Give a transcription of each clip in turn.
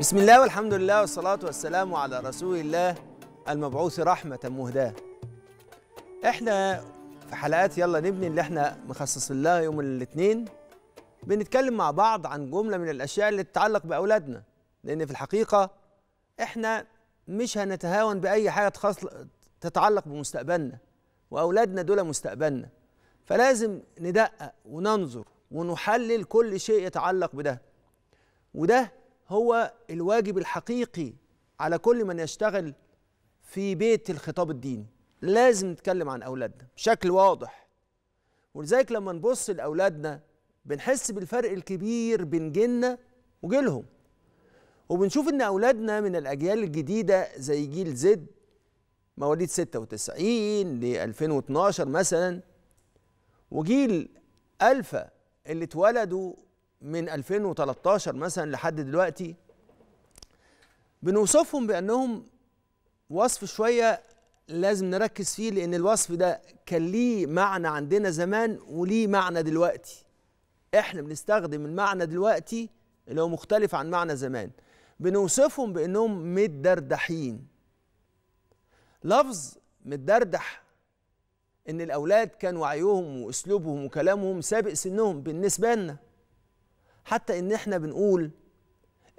بسم الله والحمد لله والصلاة والسلام على رسول الله المبعوث رحمة مهداة احنا في حلقات يلا نبني اللي احنا مخصصين لها يوم الاثنين بنتكلم مع بعض عن جملة من الأشياء اللي تتعلق بأولادنا لأن في الحقيقة احنا مش هنتهاون بأي حاجة تتعلق بمستقبلنا وأولادنا دول مستقبلنا فلازم ندقق وننظر ونحلل كل شيء يتعلق بده وده هو الواجب الحقيقي على كل من يشتغل في بيت الخطاب الديني لازم نتكلم عن أولادنا بشكل واضح ولذلك لما نبص لأولادنا بنحس بالفرق الكبير بين جيلنا وجيلهم وبنشوف ان اولادنا من الاجيال الجديده زي جيل زد مواليد 96 ل 2012 مثلا وجيل الفا اللي اتولدوا من 2013 مثلا لحد دلوقتي بنوصفهم بأنهم وصف شوية لازم نركز فيه لأن الوصف ده كان ليه معنى عندنا زمان وليه معنى دلوقتي احنا بنستخدم المعنى دلوقتي اللي هو مختلف عن معنى زمان بنوصفهم بأنهم متدردحين لفظ متدردح ان الاولاد كان وعيهم واسلوبهم وكلامهم سابق سنهم بالنسبه لنا حتى ان احنا بنقول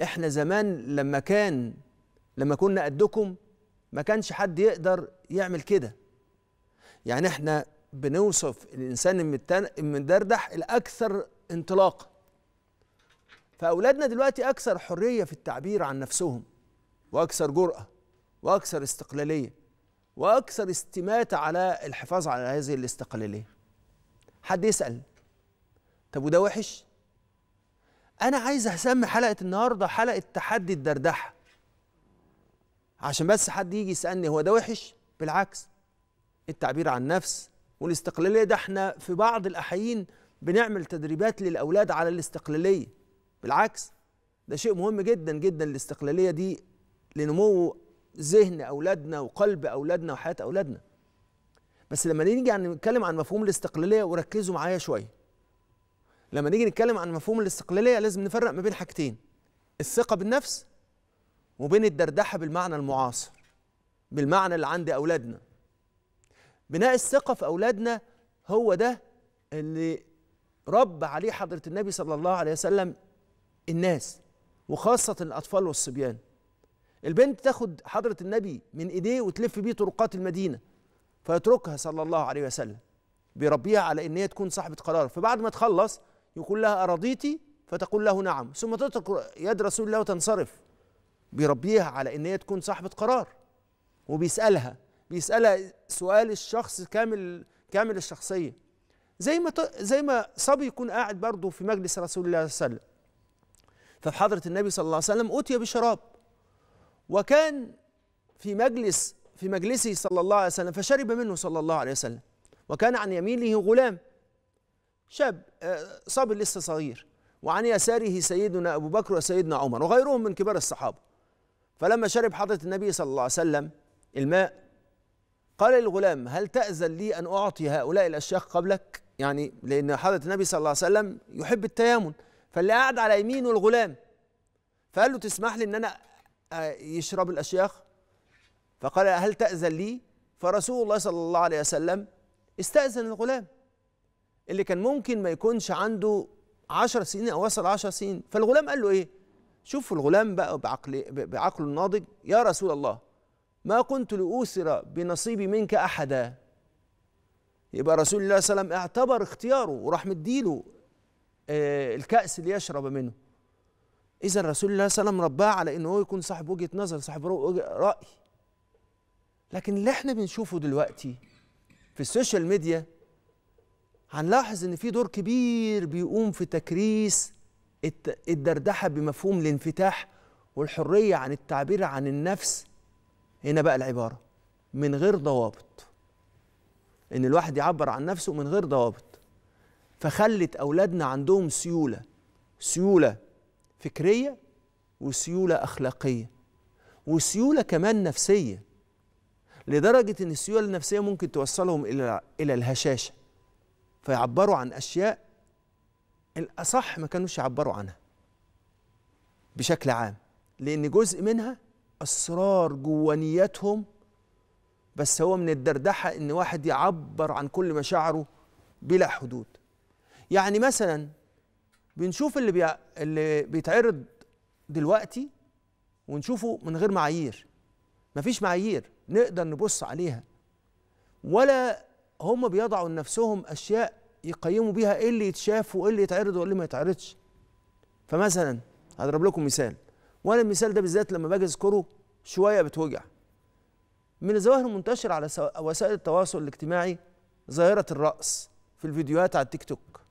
احنا زمان لما كان لما كنا قدكم ما كانش حد يقدر يعمل كده يعني احنا بنوصف الانسان المدردح الاكثر انطلاقا فاولادنا دلوقتي اكثر حريه في التعبير عن نفسهم واكثر جراه واكثر استقلاليه واكثر استماتة على الحفاظ على هذه الاستقلاليه حد يسال طب وده وحش انا عايز اسمي حلقه النهارده حلقه تحدي الدردحه عشان بس حد يجي يسالني هو ده وحش بالعكس التعبير عن نفس والاستقلاليه ده احنا في بعض الاحيين بنعمل تدريبات للاولاد على الاستقلاليه بالعكس ده شيء مهم جدا جدا الاستقلاليه دي لنمو ذهن اولادنا وقلب اولادنا وحياه اولادنا بس لما نيجي يعني نتكلم عن مفهوم الاستقلاليه وركزوا معايا شويه لما نيجي نتكلم عن مفهوم الاستقلاليه لازم نفرق ما بين حاجتين الثقه بالنفس وبين الدردحه بالمعنى المعاصر بالمعنى اللي عند اولادنا بناء الثقه في اولادنا هو ده اللي رب عليه حضره النبي صلى الله عليه وسلم الناس وخاصه الاطفال والصبيان البنت تاخد حضره النبي من ايديه وتلف بيه طرقات المدينه فيتركها صلى الله عليه وسلم بيربيها على ان هي تكون صاحبه قرار فبعد ما تخلص يقول لها أراضيتي فتقول له نعم ثم تترك يد رسول الله وتنصرف بيربيها على ان هي تكون صاحبه قرار وبيسالها بيسالها سؤال الشخص كامل كامل الشخصيه زي ما زي ما صبي يكون قاعد برضه في مجلس رسول الله صلى الله عليه وسلم ففي حضره النبي صلى الله عليه وسلم اتي بشراب وكان في مجلس في مجلسه صلى الله عليه وسلم فشرب منه صلى الله عليه وسلم وكان عن يمينه غلام شاب آه، صبي لسه صغير وعن يساره سيدنا أبو بكر وسيدنا عمر وغيرهم من كبار الصحابة فلما شرب حضرة النبي صلى الله عليه وسلم الماء قال للغلام هل تأذن لي أن أعطي هؤلاء الأشياخ قبلك يعني لأن حضرة النبي صلى الله عليه وسلم يحب التيامن فاللي قعد على يمينه الغلام فقال له تسمح لي أن أنا آه، يشرب الأشياخ فقال هل تأذن لي فرسول الله صلى الله عليه وسلم استأذن الغلام اللي كان ممكن ما يكونش عنده 10 سنين او وصل 10 سنين فالغلام قال له ايه شوف الغلام بقى بعقل بعقله الناضج يا رسول الله ما كنت لأوسر بنصيبي منك أحدا يبقى رسول الله صلى الله عليه وسلم اعتبر اختياره وراح مديله آه، الكأس اللي يشرب منه إذا رسول الله صلى الله عليه وسلم رباه على إنه هو يكون صاحب وجهة نظر صاحب رأي لكن اللي احنا بنشوفه دلوقتي في السوشيال ميديا هنلاحظ ان في دور كبير بيقوم في تكريس الدردحه بمفهوم الانفتاح والحريه عن التعبير عن النفس هنا بقى العباره من غير ضوابط ان الواحد يعبر عن نفسه من غير ضوابط فخلت اولادنا عندهم سيوله سيوله فكريه وسيوله اخلاقيه وسيوله كمان نفسيه لدرجه ان السيوله النفسيه ممكن توصلهم الى الى الهشاشه فيعبروا عن أشياء الأصح ما كانوش يعبروا عنها بشكل عام لأن جزء منها أسرار جوانياتهم بس هو من الدردحة إن واحد يعبر عن كل مشاعره بلا حدود يعني مثلا بنشوف اللي, بي... اللي بيتعرض دلوقتي ونشوفه من غير معايير مفيش معايير نقدر نبص عليها ولا هم بيضعوا لنفسهم اشياء يقيموا بيها ايه اللي يتشاف وايه اللي يتعرض وايه اللي ما يتعرضش فمثلا هضرب لكم مثال وانا المثال ده بالذات لما باجي اذكره شويه بتوجع من الظواهر المنتشره على وسائل التواصل الاجتماعي ظاهره الرقص في الفيديوهات على التيك توك